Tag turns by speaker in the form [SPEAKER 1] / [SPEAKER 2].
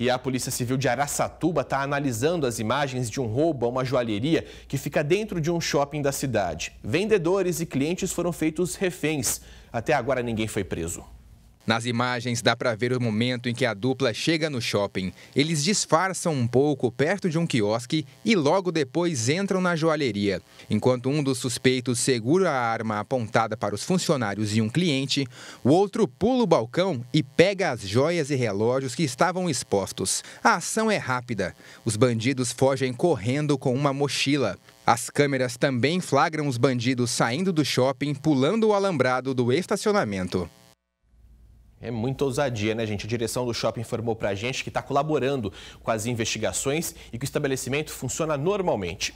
[SPEAKER 1] E a Polícia Civil de Araçatuba está analisando as imagens de um roubo a uma joalheria que fica dentro de um shopping da cidade. Vendedores e clientes foram feitos reféns. Até agora ninguém foi preso.
[SPEAKER 2] Nas imagens
[SPEAKER 1] dá para ver o momento em que a dupla chega no shopping.
[SPEAKER 2] Eles disfarçam um pouco perto de um quiosque e logo depois entram na joalheria. Enquanto um dos suspeitos segura a arma apontada para os funcionários e um cliente, o outro pula o balcão e pega as joias e relógios que estavam expostos. A ação é rápida. Os bandidos fogem correndo com uma mochila. As câmeras também flagram os bandidos saindo do shopping, pulando o alambrado do estacionamento.
[SPEAKER 1] É muita ousadia, né, gente? A direção do shopping informou para a gente que está colaborando com as investigações e que o estabelecimento funciona normalmente.